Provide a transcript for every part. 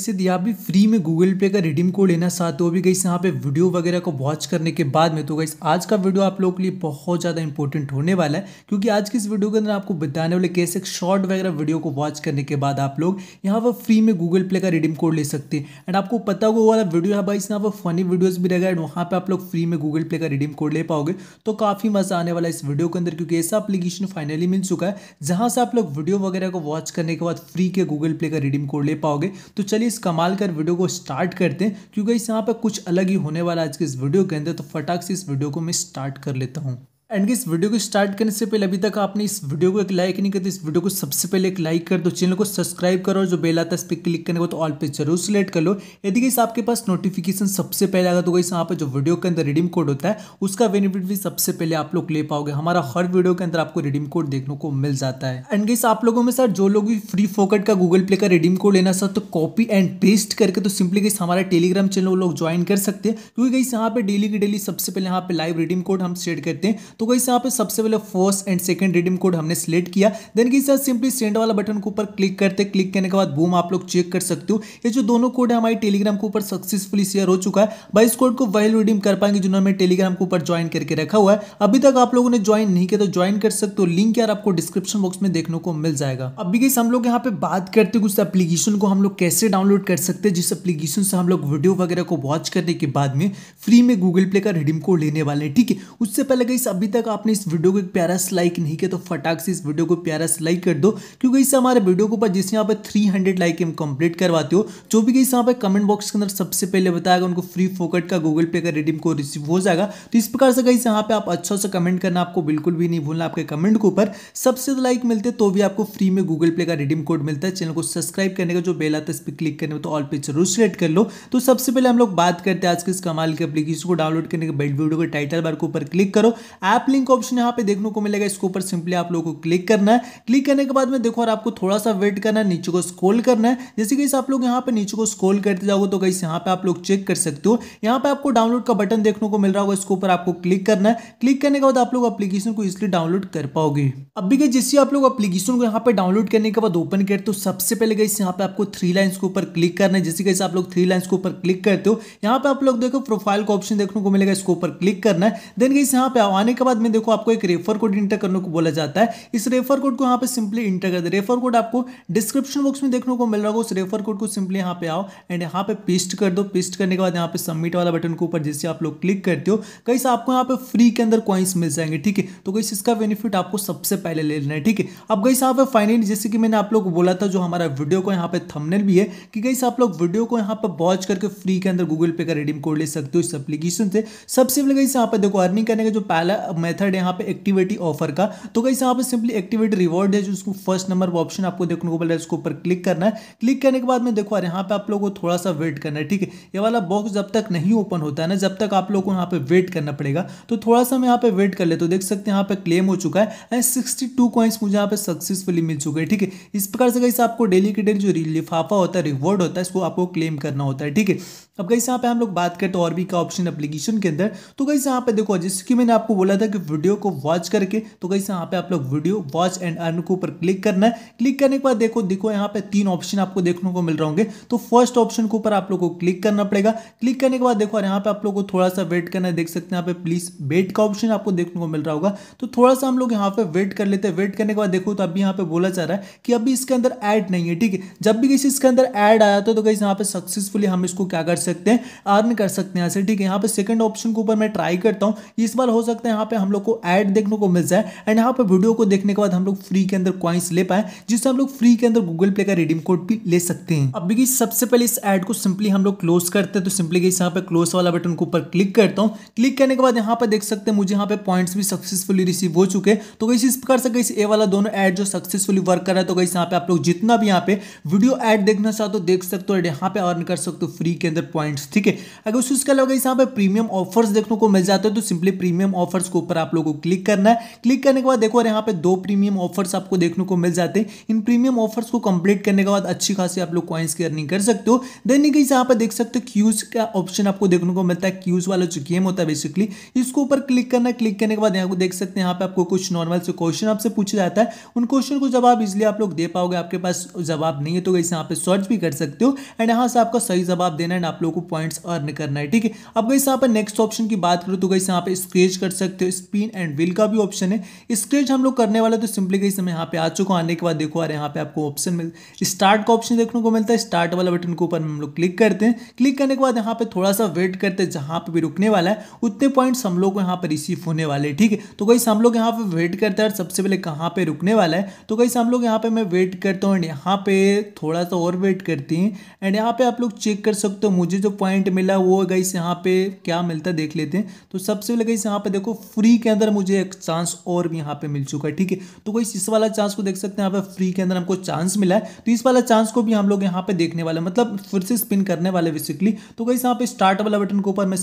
से दिया भी फ्री में गूगल पे का रिडीम कोड लेना चाहते हो भी गई यहाँ पे वीडियो वगैरह को वॉच करने के बाद में तो गई आज का वीडियो आप लोगों के लिए बहुत ज़्यादा इंपॉर्टेंट होने वाला है क्योंकि आज की इस वीडियो के अंदर आपको बताने वाले कैसे शॉर्ट वगैरह वीडियो को वॉच करने के बाद आप लोग यहाँ पर फ्री में गूगल पे का रिडीम कोड ले सकते हैं एंड आपको पता होगा वाला वीडियो है भाई यहाँ पर फनी वीडियोज भी रहेगा एंड वहाँ पर आप लोग फ्री में गूगल पे का रिडीम कोड ले पाओगे तो काफ़ी मज़ा आने वाला इस वीडियो के अंदर क्योंकि ऐसा अपलीकेशन फाइनली मिल चुका है जहाँ से आप लोग वीडियो वगैरह को वॉच करने के बाद फ्री के गूगल पे का रिडीम कोड ले पाओगे तो चलिए चलिए इस कमाल कर वीडियो को स्टार्ट करते हैं क्योंकि इस यहाँ पर कुछ अलग ही होने वाला आज के इस वीडियो के अंदर तो फटाक से इस वीडियो को मैं स्टार्ट कर लेता हूँ एंड इस वीडियो को स्टार्ट करने से पहले अभी तक आपने इस वीडियो को एक लाइक नहीं कर तो इस वीडियो को सबसे पहले एक लाइक कर दो चैनल को सब्सक्राइब करो और जो बेल आता है इस पर क्लिक करने को तो ऑल पे जरूर सिलेक्ट कर लो यदि इस आपके पास नोटिफिकेशन सबसे पहले आएगा तो वही यहाँ पर जो वीडियो के अंदर रिडीम कोड होता है उसका बेनिफिट भी सबसे पहले आप लोग ले पाओगे हमारा हर वीडियो के अंदर आपको रिडीम कोड देखने को मिल जाता है एंड गेस आप लोगों में सर जो लोग भी फ्री फोकट का गूगल प्ले का रिडीम कोड लेना सर तो कॉपी एंड पेस्ट करके तो सिंपली गेस हमारा टेलीग्राम चैनल वो लोग ज्वाइन कर सकते हैं क्योंकि गेस यहाँ पे डेली की डेली सबसे पहले यहाँ पे लाइव रिडीम कोड हम शेयर करते हैं तो गई यहाँ पे सबसे पहले first and second redeem code हमने सिलेक्ट किया देन गई सर सिंपली सेंड वाला बटन के ऊपर क्लिक करते क्लिक करने के बाद बूम आप लोग चेक कर सकते हो ये जो दोनों कोड है हमारे टेलीग्राम के ऊपर सक्सेसफुली शेयर हो चुका है भाई इस कोड को वही रिडीम कर पाएंगे जिन्होंने टेलीग्राम के ऊपर ज्वाइन करके रखा हुआ है अभी तक आप लोगों ने ज्वाइन नहीं किया तो ज्वाइन कर सकते हो लिंक यार आपको डिस्क्रिप्शन बॉक्स में देखने को मिल जाएगा अभी कहीं हम लोग यहाँ पे बात करते कुछ एप्लीकेशन को हम लोग कैसे डाउनलोड कर सकते हैं जिस एप्लीकेशन से हम लोग वीडियो वगैरह को वॉच करने के बाद में फ्री में गूगल प्ले का रिडीम कोड लेने वाले हैं ठीक है उससे पहले गई अभी अभी तक आपने इस वीडियो को एक प्यारा लाइक नहीं किया तो फटाक से इस वीडियो को प्यारा लाइक कर दो क्योंकि इससे हमारे वीडियो के ऊपर जिस यहाँ पर थ्री हंड्रेड लाइक हम कंप्लीट करवाते हो जो भी इस यहाँ पर कमेंट बॉक्स के अंदर सबसे पहले बताएगा उनको फ्री फोकट का गूगल पे का रिडीम को रिसीव हो जाएगा तो इस प्रकार से कहीं यहाँ पर आप अच्छा सा कमेंट करना आपको बिल्कुल भी नहीं भूलना आपके कमेंट के ऊपर सबसे लाइक मिलते तो भी आपको फ्री में गूगल पे का रिडीम कोड मिलता है चैनल को सब्सक्राइब करने का जो बेल आता है इस पर क्लिक करने में तो ऑल पे जरूर सिलेक्ट कर लो तो सबसे पहले हम लोग बात करते हैं आज के इस कमाल के एप्लीकेशन को डाउनलोड करने के बेल्ट वीडियो के टाइटल बार के ऊपर क्लिक करो ऐप ऐप लिंक ऑप्शन यहाँ पे देखने को मिलेगा इसके ऊपर सिंपली आप लोगों को क्लिक करना है क्लिक करने के बाद में देखो और आपको थोड़ा सा वेट करना है नीचे को स्क्रोल करना है जैसे कि आप लोग यहाँ पे नीचे को स्क्रोल करते जाओगे तो कहीं यहाँ पे आप लोग चेक कर सकते हो यहाँ पे आपको डाउनलोड का बटन देखने को मिल रहा होगा इसके ऊपर आपको क्लिक करना है क्लिक करने के बाद आप लोग अपलीकेशन को इसलिए डाउनलोड कर पाओगे अब भी जिससे आप लोग अपलीकेशन को यहाँ पे डाउनलोड करने के बाद ओपन करते हो सबसे पहले कहीं यहाँ पे आपको थ्री लाइन्स के ऊपर क्लिक करना है जैसे कैसे आप लोग थ्री लाइन्स के ऊपर क्लिक करते हो यहाँ पे आप लोग देखो प्रोफाइल का ऑप्शन देखने को मिलेगा इसके ऊपर क्लिक करना है देन कहीं यहाँ पे आने के बाद में देखो आपको एक रेफर कोड इंटर करने को बोला जाता है इस रेफर कोड को यहाँ पे सिंपली इंटर कर दे रेफर कोड आपको डिस्क्रिप्शन बॉक्स में देखने को मिल रहा होगा उस रेफर कोड को सिंपली यहाँ पे आओ एंड यहाँ पे पेस्ट कर दो पेस्ट करने के बाद यहाँ पे सबमिट वाला बटन के ऊपर जिससे आप लोग क्लिक करते हो कहीं आपको यहाँ पे फ्री के अंदर कॉइन्स मिल जाएंगे ठीक है तो कहीं इसका बेनिफिट आपको सबसे पहले ले लेना है ठीक है अब कहीं यहाँ पे फाइनली जैसे कि मैंने आप लोग बोला था जो हमारा वीडियो को यहाँ पे थंबनेल भी है कि कहीं आप लोग वीडियो को यहाँ पे वॉच करके फ्री के अंदर गूगल पे का रिडीम कोड ले सकते हो इस एप्लीकेशन से सबसे पहले कहीं यहाँ पे देखो अर्निंग करने का जो पहला मेथड यहाँ पे एक्टिविटी ऑफर का तो कहीं यहाँ पे सिंपली एक्टिविटी रिवॉर्ड है जिसको फर्स्ट नंबर ऑप्शन आपको देखने को मिल रहा है उसके ऊपर क्लिक करना है क्लिक करने के बाद में देखो यार यहाँ पे आप लोगों को थोड़ा सा वेट करना है ठीक है ये वाला बॉक्स जब तक नहीं ओपन होता है ना जब तक आप लोग को यहाँ पे वेट करना पड़ेगा तो थोड़ा सा मैं यहाँ पे वेट कर ले तो देख सकते हैं यहाँ पे क्लेम हो चुका है एंड सिक्सटी टू कॉइन्स मुझे यहाँ पे सक्सेसफुली मिल चुके हैं ठीक है इस प्रकार से कहीं आपको डेली के डेली जो लिफाफा होता है रिवॉर्ड होता है इसको आपको क्लेम करना होता है ठीक है अब कहीं यहाँ पे हम लोग बात करें तो और भी का ऑप्शन एप्लीकेशन के अंदर तो कहीं यहाँ पे देखो जिसकी मैंने आपको बोला था कि वीडियो को वॉच करके तो कहीं से यहाँ पे आप लोग वीडियो वॉच एंड अर्न के ऊपर क्लिक करना है क्लिक करने के बाद देखो देखो यहाँ पे तीन ऑप्शन आपको देखने को मिल रहे होंगे तो फर्स्ट ऑप्शन के ऊपर आप लोग को क्लिक करना पड़ेगा क्लिक करने के बाद देखो और यहाँ पे आप लोग को थोड़ा सा वेट करना है देख सकते हैं यहाँ पे प्लीज वेट का ऑप्शन आपको देखने को मिल रहा होगा तो थोड़ा सा हम लोग यहाँ पे वेट कर लेते हैं वेट करने के बाद देखो तो अभी यहाँ पे बोला जा रहा है कि अभी इसके अंदर ऐड नहीं है ठीक है जब भी किसी इसके अंदर ऐड आया तो कहीं तो यहाँ पे सक्सेसफुली हम इसको क्या कर सकते हैं अर्न कर सकते हैं यहाँ ठीक है यहाँ पे सेकंड ऑप्शन के ऊपर मैं ट्राई करता हूँ इस बार हो सकता है यहाँ पे हम लोग को ऐड देखने को मिल जाए एंड यहाँ पे वीडियो को देखने के बाद हम लोग फ्री के अंदर क्वाइंस ले पाए जिससे हम लोग फ्री के अंदर गूगल पे का रिडीम कोड भी ले सकते हैं अब देखिए सबसे पहले इस एड को सिंपली हम लोग क्लोज करते हैं तो सिंपली गई यहाँ पे क्लोज वाला बटन के ऊपर क्लिक करता हूँ क्लिक करने के बाद यहाँ पे देख सकते हैं मुझे यहाँ पे पॉइंट्स भी सक्सेसफुली रिसीव हो चुके तो कहीं इस प्रकार से कहीं ए वाला दोनों एड जो सक्सेसफुली वर्क कर रहा है तो कहीं यहाँ पे आप लोग जितना भी यहाँ पे वीडियो एड देखना चाहते हो तो देख सकते हो एंड यहाँ पे अर्न कर सकते हो फ्री के अंदर पॉइंट्स ठीक है अगर उसके अलावा कैसे यहाँ पे प्रीमियम ऑफर्स देखने को मिल जाते हैं तो सिंपली प्रीमियम ऑफर्स को ऊपर आप लोगों को क्लिक करना है क्लिक करने के बाद देखो और यहाँ पे दो प्रीमियम ऑफर्स आपको देखने को मिल जाते हैं इन प्रीमियम ऑफर्स को कंप्लीट करने के बाद अच्छी खासी आप लोग कॉइन्स की अर्निंग कर सकते हो देन कहीं यहाँ पर देख सकते हो क्यूज का ऑप्शन आपको देखने को मिलता है क्यूज वाला जो गेम होता है बेसिकली इसको ऊपर क्लिक करना क्लिक करने के बाद यहाँ को देख सकते हैं यहाँ पे आपको कुछ नॉर्मल से क्वेश्चन आपसे पूछा जाता है उन क्वेश्चन को जवाब इजिली आप लोग दे पाओगे आपके पास जवाब नहीं है तो वैसे यहाँ पे सर्च भी कर सकते हो एंड यहाँ से आपका सही जवाब देना एंड आप लोग को पॉइंट्स अर्न करना है ठीक है अब वैसे यहाँ पर नेक्स्ट ऑप्शन की बात करो तो वैसे यहाँ पे स्क्रेच कर सकते हो स्पिन एंड व्हील का भी ऑप्शन है स्क्रेच हम लोग करने वाले तो सिंपली कहीं समय यहाँ पे आ चुका आने के बाद देखो अरे यहाँ पे आपको ऑप्शन मिल स्टार्ट का ऑप्शन देखने को मिलता है स्टार्ट वाला बटन के ऊपर हम लोग क्लिक करते हैं क्लिक करने के बाद यहाँ पे थोड़ा सा वेट करते हैं जहाँ पे भी रुकने वाला है उतने पॉइंट्स हम लोग को यहाँ पर रिसीव होने वाले हैं ठीक है तो कहीं हम लोग यहाँ पे वेट करते हैं और सबसे पहले कहाँ पे रुकने वाला है तो कहीं हम लोग यहाँ पे मैं वेट करता हूँ एंड यहाँ पे थोड़ा सा और वेट करती हैं एंड यहाँ पे आप लोग चेक कर सकते हो मुझे जो पॉइंट मिला वो गई यहाँ पे क्या मिलता देख लेते हैं तो सबसे पहले गई यहाँ पे देखो फ्री के अंदर मुझे एक चांस और भी यहाँ पे मिल चुका है ठीक है तो कोई इस वाला चांस को देख सकते हैं यहाँ पे फ्री के अंदर हमको चांस मिला है तो इस वाला चांस को भी हम लोग यहाँ पे देखने वाले मतलब फिर से स्पिन करने वाले बेसिकली तो कहीं यहाँ पे स्टार्ट वाला बटन के ऊपर मैं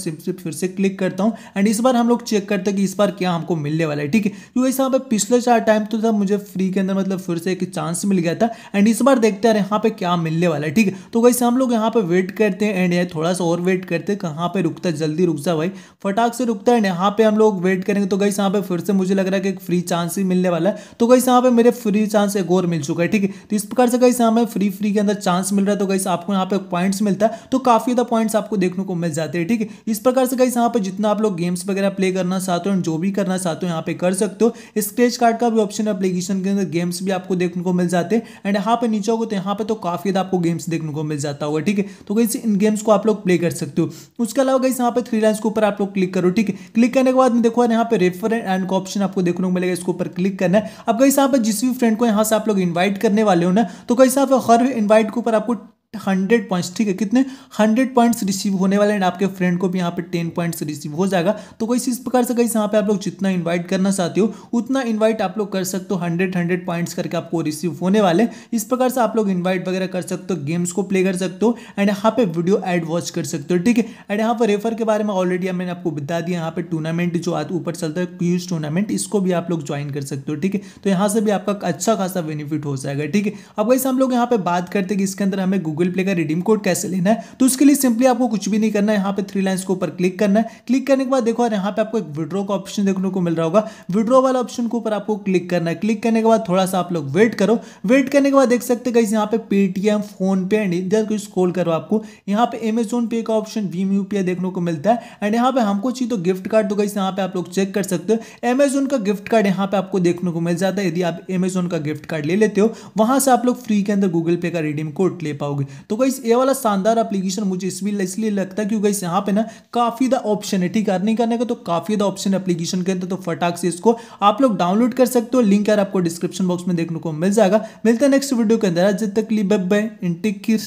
फिर से क्लिक करता हूँ एंड इस बार हम लोग चेक करते हैं कि इस बार क्या हमको मिलने वाला है ठीक है तो वैसे यहाँ पे पिछले चार टाइम तो था मुझे फ्री के अंदर मतलब फिर से एक चांस मिल गया था एंड इस बार देखते हैं यहाँ पे क्या मिलने वाला है ठीक है तो वैसे हम लोग यहाँ पे वेट करते हैं एंड थोड़ा सा और वेट करते हैं कहाँ पे रुकता जल्दी रुक जा भाई फटाक से रुकता है यहाँ पे हम लोग वेट करेंगे तो गई यहाँ पे फिर से मुझे लग रहा है कि फ्री चांस ही मिलने वाला है तो गई यहाँ पे मेरे फ्री चांस एक और मिल चुका है ठीक है तो इस प्रकार से गई यहाँ पे फ्री फ्री के अंदर चांस मिल रहा है तो गई आपको यहाँ पे पॉइंट्स मिलता है तो काफी ज़्यादा पॉइंट्स आपको देखने को मिल जाते हैं ठीक है इस प्रकार से गई यहाँ पे जितना आप लोग गेम्स वगैरह प्ले करना चाहते हो जो भी करना चाहते हो यहाँ पे कर सकते हो स्क्रेच कार्ड का भी ऑप्शन एप्लीकेशन के अंदर गेम्स भी आपको देखने को मिल जाते हैं एंड यहाँ पे नीचे होगा तो यहाँ पे तो काफ़ी ज्यादा आपको गेम्स देखने को मिल जाता होगा ठीक है तो गई इन गेम्स को आप लोग प्ले कर सकते हो उसके अलावा गई यहाँ पे थ्री लाइन्स के ऊपर आप लोग क्लिक करो ठीक है क्लिक करने के बाद देखो यहाँ पे रेफर एंड का ऑप्शन आपको देखने को मिलेगा इसके ऊपर क्लिक करना है अब कहीं साहब जिस भी फ्रेंड को यहाँ से आप लोग इन्वाइट करने वाले हो ना तो कहीं साहब हर इन्वाइट के ऊपर आपको हंड्रेड पॉइंट्स ठीक है कितने हंड्रेड पॉइंट्स रिसीव होने वाले हैं आपके फ्रेंड को भी यहाँ पे टेन पॉइंट्स रिसीव हो जाएगा तो कोई इस प्रकार से कहीं यहाँ पे आप लोग जितना इन्वाइट करना चाहते हो उतना इन्वाइट आप लोग कर सकते हो हंड्रेड हंड्रेड पॉइंट्स करके आपको रिसीव होने वाले इस प्रकार से आप लोग इन्वाइट वगैरह कर सकते हो गेम्स को प्ले कर सकते हो एंड यहाँ पे वीडियो एड वॉच कर सकते हो ठीक है एंड यहाँ पर रेफर के बारे में ऑलरेडी मैंने आपको बता दिया यहाँ पर टूर्नामेंट जो ऊपर चलता है क्यूज टूर्नामेंट इसको भी आप लोग ज्वाइन कर सकते हो ठीक है तो यहाँ से भी आपका अच्छा खासा बेनिफिट हो जाएगा ठीक है अब वैसे हम लोग यहाँ पर बात करते हैं कि इसके अंदर हमें गूगल गूगल प्ले का रिडीम कोड कैसे लेना है तो उसके लिए सिंपली आपको कुछ भी नहीं करना है यहाँ पे थ्री लाइन्स के ऊपर क्लिक करना है क्लिक करने के बाद देखो और यहाँ पे आपको एक विड्रॉ का ऑप्शन देखने को मिल रहा होगा विड्रॉ वाला ऑप्शन के ऊपर आपको क्लिक करना है क्लिक करने के बाद थोड़ा सा आप लोग वेट करो वेट करने के बाद देख सकते कहीं यहाँ पे पेटीएम फोनपे एंड इधर कुछ स्कोल करो आपको यहाँ पे अमेजोन पे का ऑप्शन भीम यूपीआई देखने को मिलता है एंड यहाँ पे हमको चाहिए तो गिफ्ट कार्ड तो कहीं यहाँ पे आप लोग चेक कर सकते हो अमेजोन का गिफ्ट कार्ड यहाँ पे आपको देखने को मिल जाता है यदि आप अमेजोन का गिफ्ट कार्ड ले लेते हो वहां से आप लोग फ्री के अंदर गूगल पे का रिडीम कोड ले पाओगे तो गाइस ये वाला शानदार एप्लीकेशन मुझे इसलिए लगता है क्योंकि गाइस यहाँ पे ना काफ़ी द ऑप्शन है ठीक है अर्निंग करने का तो काफ़ी द ऑप्शन एप्लीकेशन के अंदर तो फटाक से इसको आप लोग डाउनलोड कर सकते हो लिंक यार आपको डिस्क्रिप्शन बॉक्स में देखने को मिल जाएगा मिलता है नेक्स्ट वीडियो के अंदर जब तक लिए बब बाय इन टेक